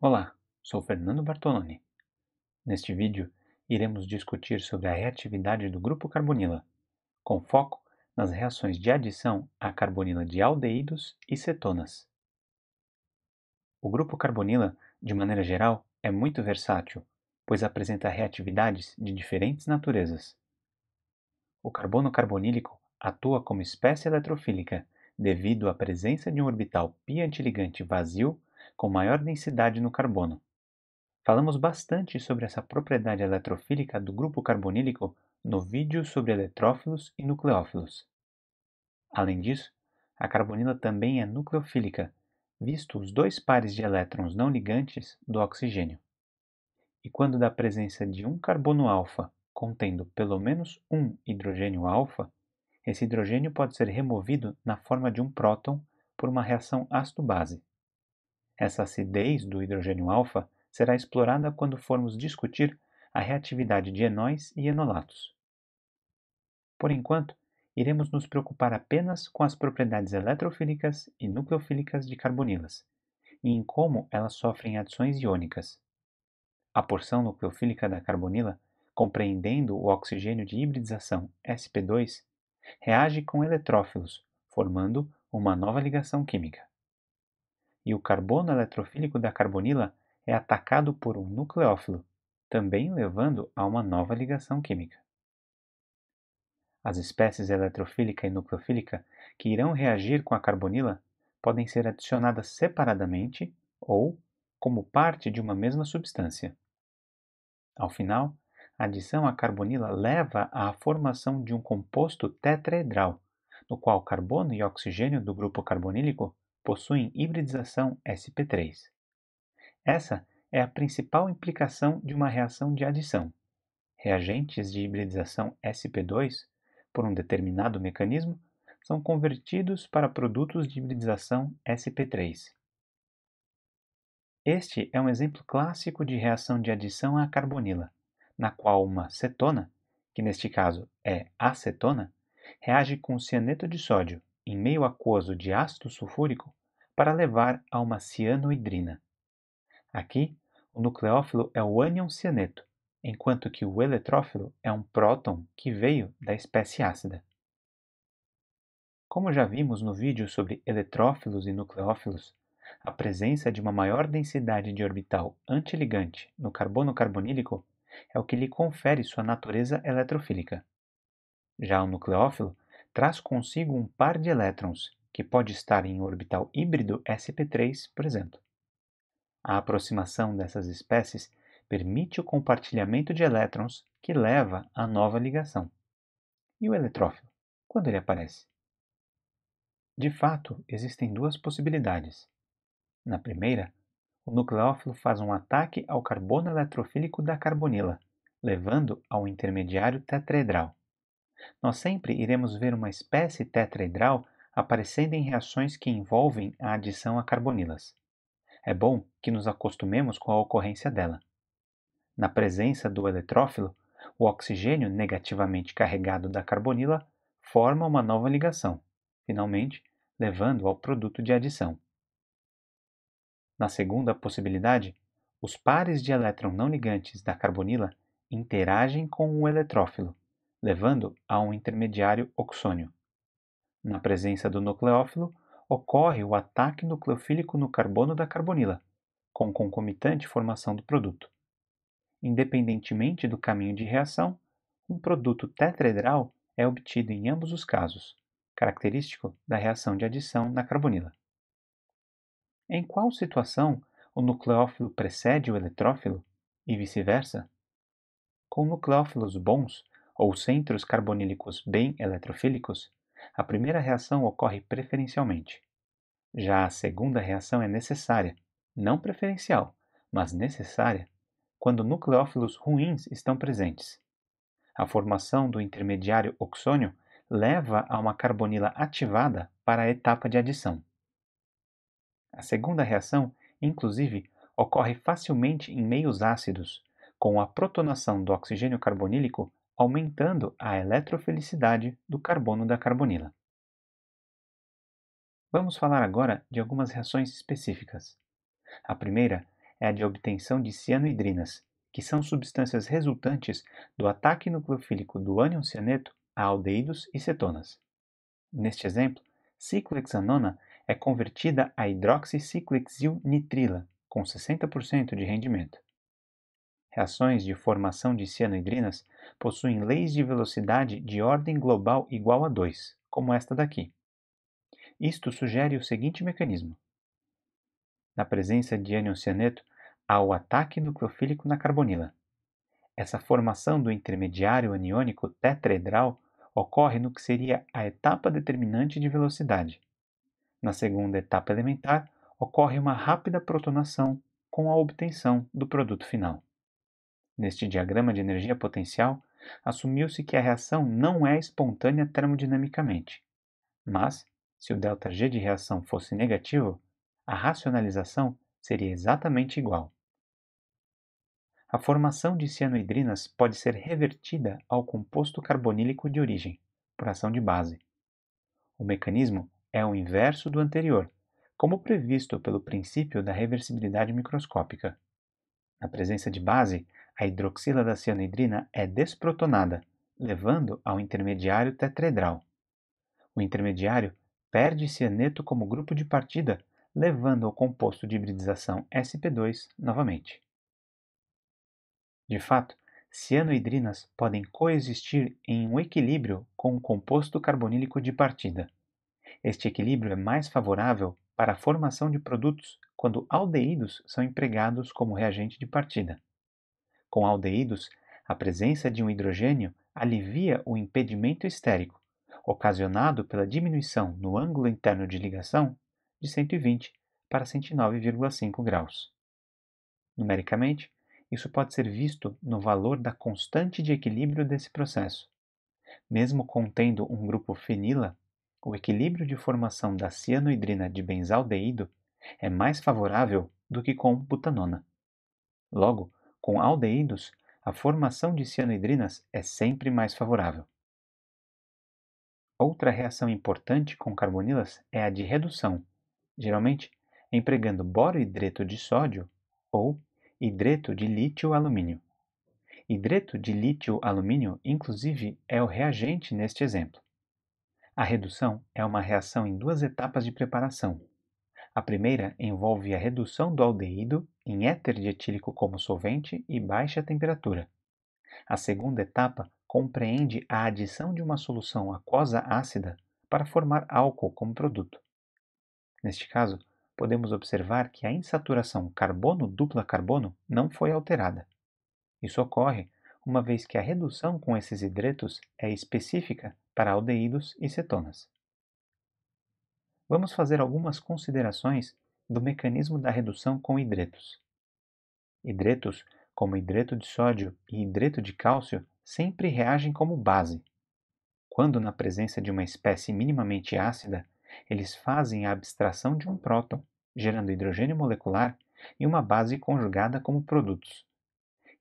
Olá, sou Fernando Bartoloni. Neste vídeo, iremos discutir sobre a reatividade do grupo carbonila, com foco nas reações de adição à carbonila de aldeídos e cetonas. O grupo carbonila, de maneira geral, é muito versátil, pois apresenta reatividades de diferentes naturezas. O carbono carbonílico atua como espécie eletrofílica devido à presença de um orbital pi-antiligante vazio com maior densidade no carbono. Falamos bastante sobre essa propriedade eletrofílica do grupo carbonílico no vídeo sobre eletrófilos e nucleófilos. Além disso, a carbonila também é nucleofílica, visto os dois pares de elétrons não ligantes do oxigênio. E quando da presença de um carbono alfa contendo pelo menos um hidrogênio alfa, esse hidrogênio pode ser removido na forma de um próton por uma reação ácido-base. Essa acidez do hidrogênio alfa será explorada quando formos discutir a reatividade de enóis e enolatos. Por enquanto, iremos nos preocupar apenas com as propriedades eletrofílicas e nucleofílicas de carbonilas e em como elas sofrem adições iônicas. A porção nucleofílica da carbonila, compreendendo o oxigênio de hibridização sp reage com eletrófilos, formando uma nova ligação química. E o carbono eletrofílico da carbonila é atacado por um nucleófilo, também levando a uma nova ligação química. As espécies eletrofílica e nucleofílica que irão reagir com a carbonila podem ser adicionadas separadamente ou como parte de uma mesma substância. Ao final, adição à carbonila leva à formação de um composto tetraedral, no qual carbono e oxigênio do grupo carbonílico possuem hibridização sp3. Essa é a principal implicação de uma reação de adição. Reagentes de hibridização sp2, por um determinado mecanismo, são convertidos para produtos de hibridização sp3. Este é um exemplo clássico de reação de adição à carbonila na qual uma cetona, que neste caso é acetona, reage com cianeto de sódio em meio aquoso de ácido sulfúrico para levar a uma cianoidrina. Aqui, o nucleófilo é o ânion cianeto, enquanto que o eletrófilo é um próton que veio da espécie ácida. Como já vimos no vídeo sobre eletrófilos e nucleófilos, a presença de uma maior densidade de orbital antiligante no carbono carbonílico é o que lhe confere sua natureza eletrofílica. Já o nucleófilo traz consigo um par de elétrons, que pode estar em orbital híbrido sp3, por exemplo. A aproximação dessas espécies permite o compartilhamento de elétrons que leva à nova ligação. E o eletrófilo, quando ele aparece? De fato, existem duas possibilidades. Na primeira, o nucleófilo faz um ataque ao carbono eletrofílico da carbonila, levando ao intermediário tetraedral. Nós sempre iremos ver uma espécie tetraedral aparecendo em reações que envolvem a adição a carbonilas. É bom que nos acostumemos com a ocorrência dela. Na presença do eletrófilo, o oxigênio negativamente carregado da carbonila forma uma nova ligação, finalmente levando ao produto de adição. Na segunda possibilidade, os pares de elétron não ligantes da carbonila interagem com o eletrófilo, levando a um intermediário oxônio. Na presença do nucleófilo, ocorre o ataque nucleofílico no carbono da carbonila, com concomitante formação do produto. Independentemente do caminho de reação, um produto tetraedral é obtido em ambos os casos, característico da reação de adição na carbonila. Em qual situação o nucleófilo precede o eletrófilo e vice-versa? Com nucleófilos bons ou centros carbonílicos bem eletrofílicos, a primeira reação ocorre preferencialmente. Já a segunda reação é necessária, não preferencial, mas necessária, quando nucleófilos ruins estão presentes. A formação do intermediário oxônio leva a uma carbonila ativada para a etapa de adição. A segunda reação, inclusive, ocorre facilmente em meios ácidos, com a protonação do oxigênio carbonílico aumentando a eletrofilicidade do carbono da carbonila. Vamos falar agora de algumas reações específicas. A primeira é a de obtenção de cianoidrinas, que são substâncias resultantes do ataque nucleofílico do ânion cianeto a aldeídos e cetonas. Neste exemplo, ciclohexanona é convertida a hidroxiciclexilnitrila, com 60% de rendimento. Reações de formação de cianhidrinas possuem leis de velocidade de ordem global igual a 2, como esta daqui. Isto sugere o seguinte mecanismo. Na presença de ânion cianeto, há o ataque nucleofílico na carbonila. Essa formação do intermediário aniônico tetraedral ocorre no que seria a etapa determinante de velocidade, na segunda etapa elementar, ocorre uma rápida protonação com a obtenção do produto final. Neste diagrama de energia potencial, assumiu-se que a reação não é espontânea termodinamicamente. Mas, se o ΔG de reação fosse negativo, a racionalização seria exatamente igual. A formação de cianoidrinas pode ser revertida ao composto carbonílico de origem, por ação de base. O mecanismo é o inverso do anterior, como previsto pelo princípio da reversibilidade microscópica. Na presença de base, a hidroxila da cianidrina é desprotonada, levando ao intermediário tetredral. O intermediário perde cianeto como grupo de partida, levando ao composto de hibridização sp2 novamente. De fato, cianoidrinas podem coexistir em um equilíbrio com o composto carbonílico de partida. Este equilíbrio é mais favorável para a formação de produtos quando aldeídos são empregados como reagente de partida. Com aldeídos, a presença de um hidrogênio alivia o impedimento estérico, ocasionado pela diminuição no ângulo interno de ligação de 120 para 109,5 graus. Numericamente, isso pode ser visto no valor da constante de equilíbrio desse processo. Mesmo contendo um grupo fenila, o equilíbrio de formação da cianoidrina de benzaldeído é mais favorável do que com butanona. Logo, com aldeídos, a formação de cianoidrinas é sempre mais favorável. Outra reação importante com carbonilas é a de redução, geralmente empregando boroidreto de sódio ou hidreto de lítio-alumínio. Hidreto de lítio-alumínio, inclusive, é o reagente neste exemplo. A redução é uma reação em duas etapas de preparação. A primeira envolve a redução do aldeído em éter de etílico como solvente e baixa temperatura. A segunda etapa compreende a adição de uma solução aquosa ácida para formar álcool como produto. Neste caso, podemos observar que a insaturação carbono-dupla carbono não foi alterada. Isso ocorre uma vez que a redução com esses hidretos é específica para aldeídos e cetonas. Vamos fazer algumas considerações do mecanismo da redução com hidretos. Hidretos, como hidreto de sódio e hidreto de cálcio, sempre reagem como base. Quando na presença de uma espécie minimamente ácida, eles fazem a abstração de um próton, gerando hidrogênio molecular e uma base conjugada como produtos.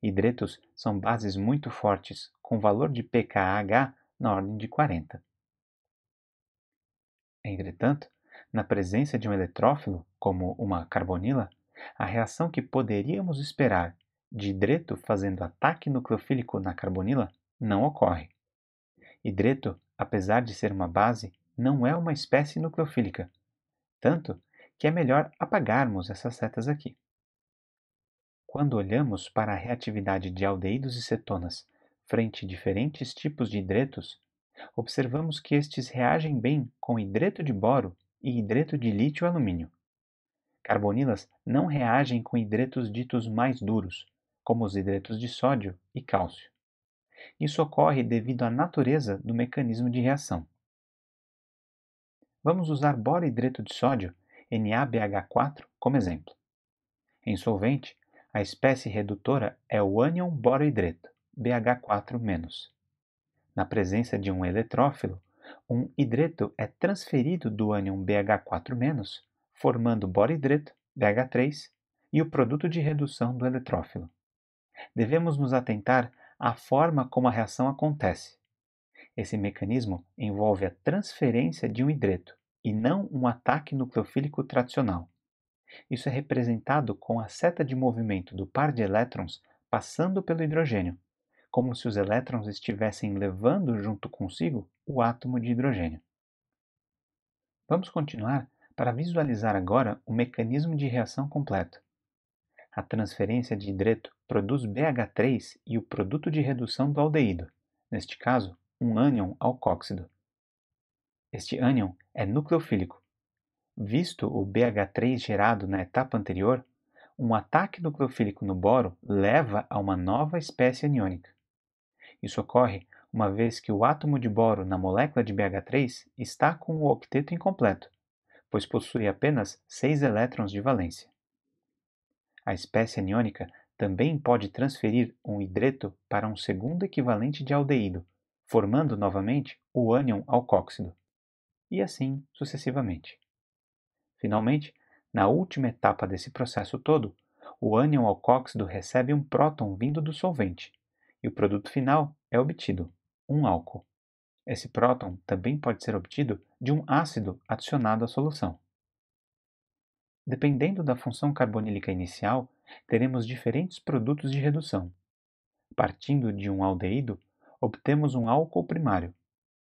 Hidretos são bases muito fortes, com valor de pKa na ordem de 40. Entretanto, na presença de um eletrófilo, como uma carbonila, a reação que poderíamos esperar de hidreto fazendo ataque nucleofílico na carbonila não ocorre. Hidreto, apesar de ser uma base, não é uma espécie nucleofílica, tanto que é melhor apagarmos essas setas aqui. Quando olhamos para a reatividade de aldeídos e cetonas frente diferentes tipos de hidretos, observamos que estes reagem bem com hidreto de boro e hidreto de lítio-alumínio. Carbonilas não reagem com hidretos ditos mais duros, como os hidretos de sódio e cálcio. Isso ocorre devido à natureza do mecanismo de reação. Vamos usar boro-hidreto de sódio, NaBH4, como exemplo. Em solvente, a espécie redutora é o ânion boro-hidreto. BH4-. Na presença de um eletrófilo, um hidreto é transferido do ânion BH4-, formando boridreto BH3 e o produto de redução do eletrófilo. Devemos nos atentar à forma como a reação acontece. Esse mecanismo envolve a transferência de um hidreto e não um ataque nucleofílico tradicional. Isso é representado com a seta de movimento do par de elétrons passando pelo hidrogênio, como se os elétrons estivessem levando junto consigo o átomo de hidrogênio. Vamos continuar para visualizar agora o mecanismo de reação completo. A transferência de hidreto produz BH3 e o produto de redução do aldeído, neste caso, um ânion alcóxido. Este ânion é nucleofílico. Visto o BH3 gerado na etapa anterior, um ataque nucleofílico no boro leva a uma nova espécie aniônica. Isso ocorre uma vez que o átomo de boro na molécula de BH3 está com o octeto incompleto, pois possui apenas 6 elétrons de valência. A espécie aniônica também pode transferir um hidreto para um segundo equivalente de aldeído, formando novamente o ânion alcóxido, e assim sucessivamente. Finalmente, na última etapa desse processo todo, o ânion alcóxido recebe um próton vindo do solvente, e o produto final é obtido, um álcool. Esse próton também pode ser obtido de um ácido adicionado à solução. Dependendo da função carbonílica inicial, teremos diferentes produtos de redução. Partindo de um aldeído, obtemos um álcool primário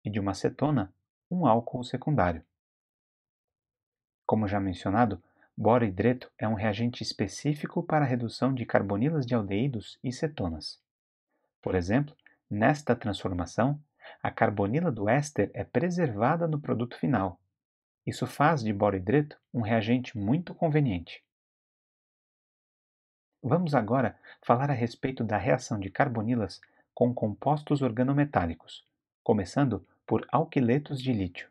e de uma acetona, um álcool secundário. Como já mencionado, boro-hidreto é um reagente específico para a redução de carbonilas de aldeídos e cetonas. Por exemplo, nesta transformação, a carbonila do éster é preservada no produto final. Isso faz de boridreto um reagente muito conveniente. Vamos agora falar a respeito da reação de carbonilas com compostos organometálicos, começando por alquiletos de lítio.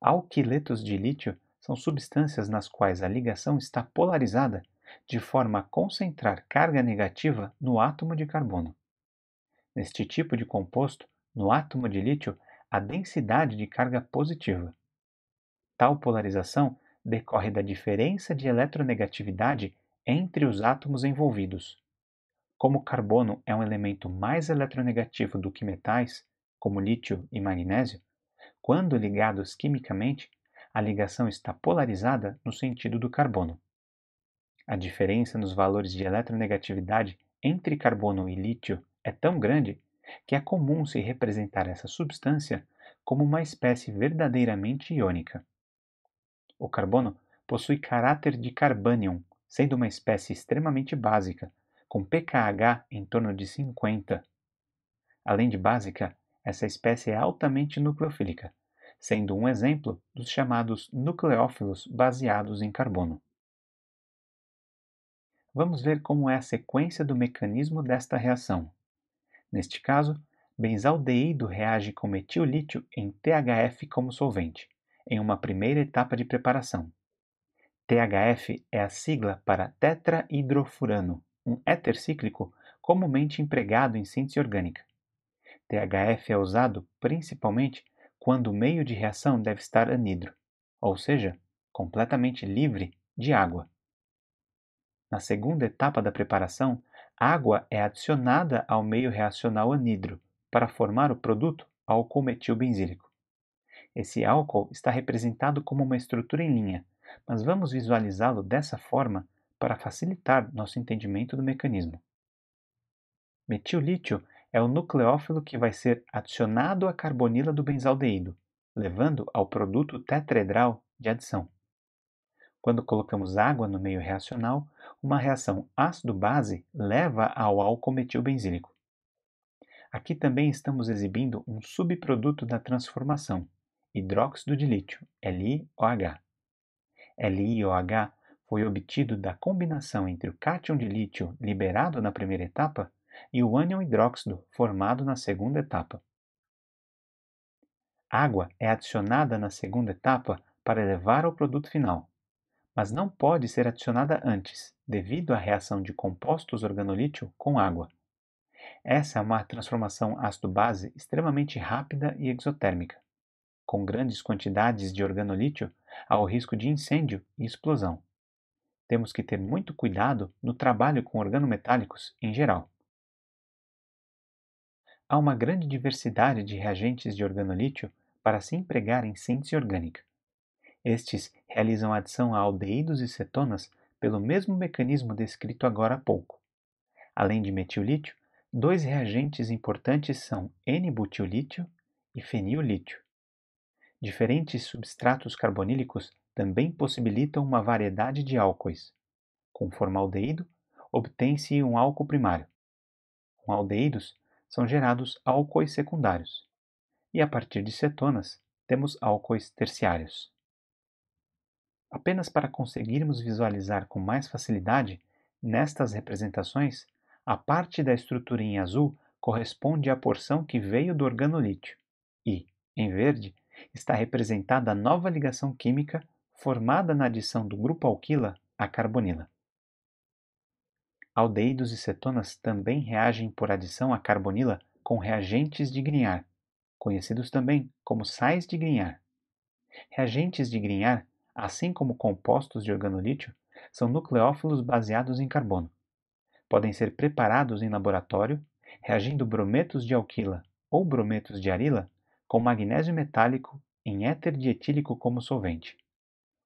Alquiletos de lítio são substâncias nas quais a ligação está polarizada de forma a concentrar carga negativa no átomo de carbono. Neste tipo de composto, no átomo de lítio, há densidade de carga positiva. Tal polarização decorre da diferença de eletronegatividade entre os átomos envolvidos. Como o carbono é um elemento mais eletronegativo do que metais, como lítio e magnésio, quando ligados quimicamente, a ligação está polarizada no sentido do carbono. A diferença nos valores de eletronegatividade entre carbono e lítio é tão grande que é comum se representar essa substância como uma espécie verdadeiramente iônica. O carbono possui caráter de carbânion, sendo uma espécie extremamente básica, com pKH em torno de 50. Além de básica, essa espécie é altamente nucleofílica, sendo um exemplo dos chamados nucleófilos baseados em carbono. Vamos ver como é a sequência do mecanismo desta reação. Neste caso, benzaldeído reage com metillítio em THF como solvente, em uma primeira etapa de preparação. THF é a sigla para tetrahidrofurano, um éter cíclico comumente empregado em síntese orgânica. THF é usado principalmente quando o meio de reação deve estar anidro, ou seja, completamente livre de água. Na segunda etapa da preparação, água é adicionada ao meio reacional anidro para formar o produto álcool metilbenzílico. Esse álcool está representado como uma estrutura em linha, mas vamos visualizá-lo dessa forma para facilitar nosso entendimento do mecanismo. Metilítio é o nucleófilo que vai ser adicionado à carbonila do benzaldeído, levando ao produto tetraedral de adição. Quando colocamos água no meio reacional, uma reação ácido-base leva ao álcool metilbenzílico. Aqui também estamos exibindo um subproduto da transformação, hidróxido de lítio, LiOH. LiOH foi obtido da combinação entre o cátion de lítio liberado na primeira etapa e o ânion hidróxido formado na segunda etapa. Água é adicionada na segunda etapa para elevar ao produto final, mas não pode ser adicionada antes, devido à reação de compostos organolítio com água. Essa é uma transformação ácido-base extremamente rápida e exotérmica. Com grandes quantidades de organolítio, há o risco de incêndio e explosão. Temos que ter muito cuidado no trabalho com organometálicos em geral. Há uma grande diversidade de reagentes de organolítio para se empregar em síntese orgânica. Estes realizam adição a aldeídos e cetonas pelo mesmo mecanismo descrito agora há pouco. Além de metilítio, dois reagentes importantes são N-butilítio e fenilítio. Diferentes substratos carbonílicos também possibilitam uma variedade de álcoois. Com formaldeído, obtém-se um álcool primário. Com aldeídos, são gerados álcoois secundários. E a partir de cetonas, temos álcoois terciários. Apenas para conseguirmos visualizar com mais facilidade, nestas representações, a parte da estrutura em azul corresponde à porção que veio do organolítio e, em verde, está representada a nova ligação química formada na adição do grupo alquila à carbonila. Aldeídos e cetonas também reagem por adição à carbonila com reagentes de Grignard, conhecidos também como sais de Grignard. Reagentes de Grignard assim como compostos de organolítio, são nucleófilos baseados em carbono. Podem ser preparados em laboratório, reagindo brometos de alquila ou brometos de arila com magnésio metálico em éter dietílico como solvente.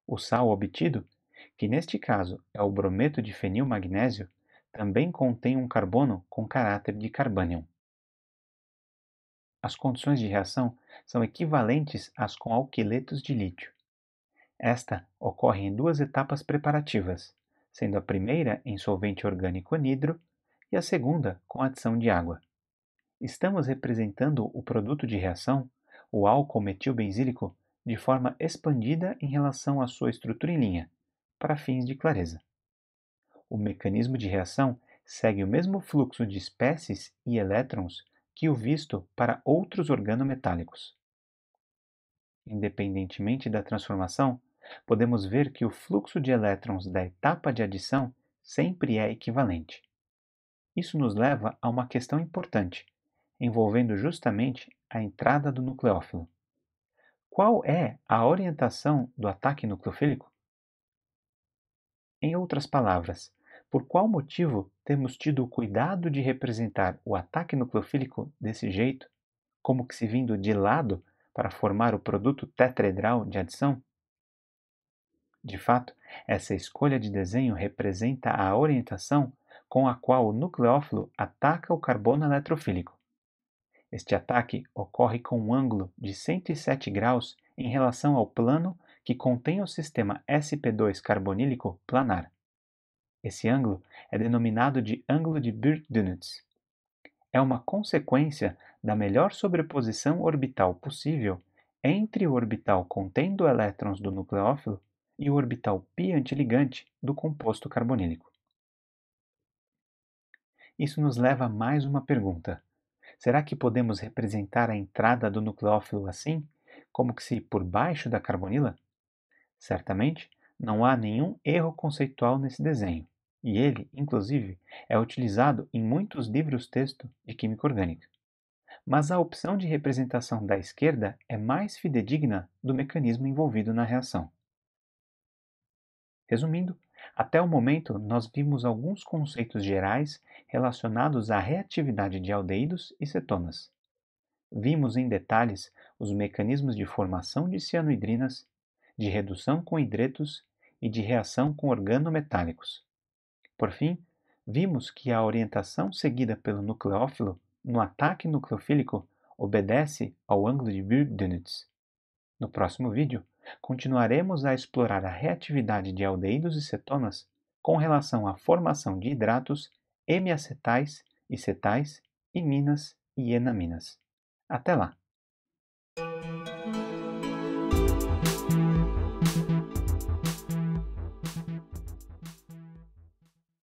O sal obtido, que neste caso é o brometo de fenilmagnésio, também contém um carbono com caráter de carbânion. As condições de reação são equivalentes às com alquiletos de lítio. Esta ocorre em duas etapas preparativas, sendo a primeira em solvente orgânico anidro e a segunda com adição de água. Estamos representando o produto de reação, o álcool metilbenzílico, de forma expandida em relação à sua estrutura em linha, para fins de clareza. O mecanismo de reação segue o mesmo fluxo de espécies e elétrons que o visto para outros organometálicos. Independentemente da transformação, podemos ver que o fluxo de elétrons da etapa de adição sempre é equivalente. Isso nos leva a uma questão importante, envolvendo justamente a entrada do nucleófilo. Qual é a orientação do ataque nucleofílico? Em outras palavras, por qual motivo temos tido o cuidado de representar o ataque nucleofílico desse jeito, como que se vindo de lado para formar o produto tetraedral de adição? De fato, essa escolha de desenho representa a orientação com a qual o nucleófilo ataca o carbono eletrofílico. Este ataque ocorre com um ângulo de 107 graus em relação ao plano que contém o sistema sp2 carbonílico planar. Esse ângulo é denominado de ângulo de Birkdunitz. É uma consequência da melhor sobreposição orbital possível entre o orbital contendo elétrons do nucleófilo e o orbital π antiligante do composto carbonílico. Isso nos leva a mais uma pergunta. Será que podemos representar a entrada do nucleófilo assim, como que se por baixo da carbonila? Certamente, não há nenhum erro conceitual nesse desenho, e ele, inclusive, é utilizado em muitos livros-texto de química orgânica. Mas a opção de representação da esquerda é mais fidedigna do mecanismo envolvido na reação. Resumindo, até o momento nós vimos alguns conceitos gerais relacionados à reatividade de aldeídos e cetonas. Vimos em detalhes os mecanismos de formação de cianoidrinas, de redução com hidretos e de reação com organometálicos. Por fim, vimos que a orientação seguida pelo nucleófilo no ataque nucleofílico obedece ao ângulo de Bürgi-Dunitz. No próximo vídeo, continuaremos a explorar a reatividade de aldeídos e cetonas com relação à formação de hidratos hemiacetais e cetais, iminas e enaminas. Até lá!